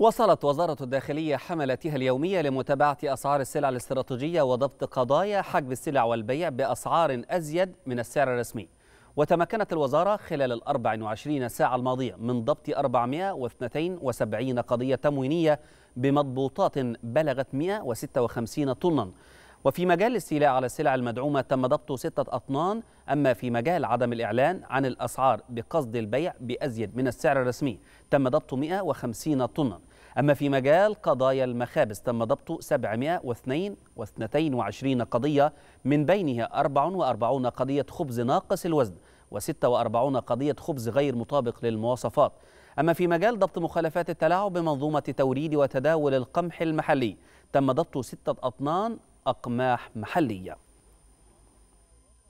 وصلت وزارة الداخلية حملتها اليومية لمتابعة أسعار السلع الاستراتيجية وضبط قضايا حجب السلع والبيع بأسعار أزيد من السعر الرسمي وتمكنت الوزارة خلال ال 24 ساعة الماضية من ضبط 472 قضية تموينية بمضبوطات بلغت 156 طناً وفي مجال الاستيلاء على السلع المدعومة تم ضبط ستة أطنان أما في مجال عدم الإعلان عن الأسعار بقصد البيع بأزيد من السعر الرسمي تم ضبط 150 طنا أما في مجال قضايا المخابز تم ضبط 722 قضية من بينها 44 قضية خبز ناقص الوزن و46 قضية خبز غير مطابق للمواصفات أما في مجال ضبط مخالفات التلاعب بمنظومة توريد وتداول القمح المحلي تم ضبط ستة أطنان أقماح محلية